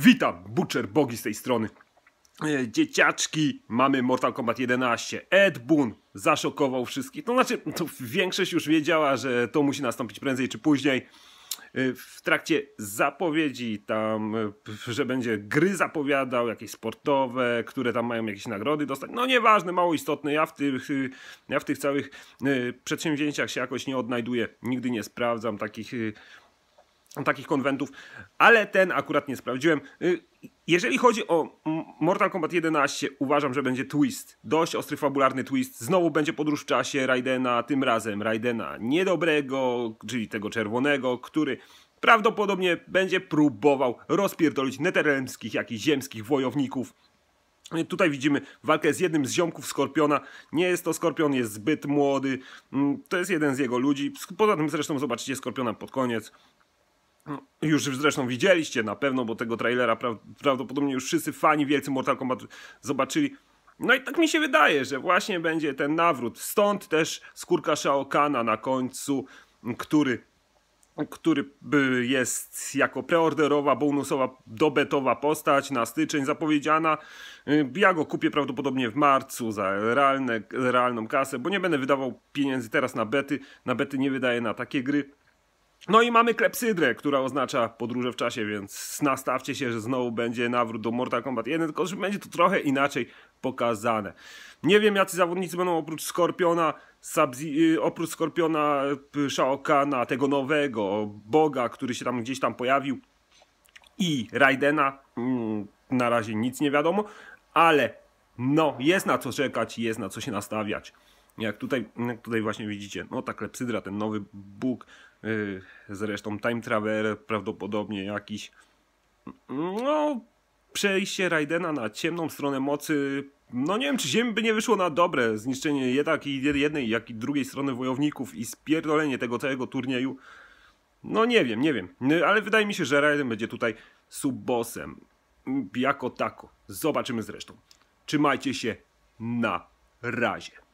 Witam, Butcher Bogi z tej strony. E, dzieciaczki, mamy Mortal Kombat 11. Ed Boon zaszokował wszystkich. To znaczy, to większość już wiedziała, że to musi nastąpić prędzej czy później. E, w trakcie zapowiedzi, tam, e, że będzie gry zapowiadał, jakieś sportowe, które tam mają jakieś nagrody dostać. No nieważne, mało istotne. Ja w tych, ja w tych całych przedsięwzięciach się jakoś nie odnajduję. Nigdy nie sprawdzam takich takich konwentów, ale ten akurat nie sprawdziłem. Y, jeżeli chodzi o Mortal Kombat 11, uważam, że będzie twist. Dość ostry, fabularny twist. Znowu będzie podróż w czasie Raidena, tym razem Raidena niedobrego, czyli tego czerwonego, który prawdopodobnie będzie próbował rozpierdolić neteremskich, jak i ziemskich wojowników. Y, tutaj widzimy walkę z jednym z ziomków Skorpiona. Nie jest to Skorpion, jest zbyt młody. Mm, to jest jeden z jego ludzi. Poza tym zresztą zobaczycie Skorpiona pod koniec. Już zresztą widzieliście na pewno, bo tego trailera pra prawdopodobnie już wszyscy fani wielcy Mortal Kombat zobaczyli. No i tak mi się wydaje, że właśnie będzie ten nawrót. Stąd też skórka Shao Kana na końcu, który, który jest jako preorderowa, bonusowa, dobetowa postać na styczeń zapowiedziana. Ja go kupię prawdopodobnie w marcu za realne, realną kasę, bo nie będę wydawał pieniędzy teraz na bety. Na bety nie wydaję na takie gry. No i mamy klepsydrę, która oznacza podróże w czasie, więc nastawcie się, że znowu będzie nawrót do Mortal Kombat 1, tylko że będzie to trochę inaczej pokazane. Nie wiem, jacy zawodnicy będą oprócz Skorpiona, y, oprócz Skorpiona y, Shao Kana, tego nowego boga, który się tam gdzieś tam pojawił i Raidena. Mm, na razie nic nie wiadomo, ale no, jest na co czekać, jest na co się nastawiać. Jak tutaj, jak tutaj właśnie widzicie, no ta klepsydra, ten nowy Bóg, yy, zresztą Time Traveler, prawdopodobnie jakiś, no przejście Raidena na ciemną stronę mocy, no nie wiem czy Ziemi by nie wyszło na dobre, zniszczenie jednak i jednej, jak i drugiej strony wojowników i spierdolenie tego całego turnieju, no nie wiem, nie wiem, y, ale wydaje mi się, że Raiden będzie tutaj subbosem, mm, jako tako, zobaczymy zresztą. Trzymajcie się na razie.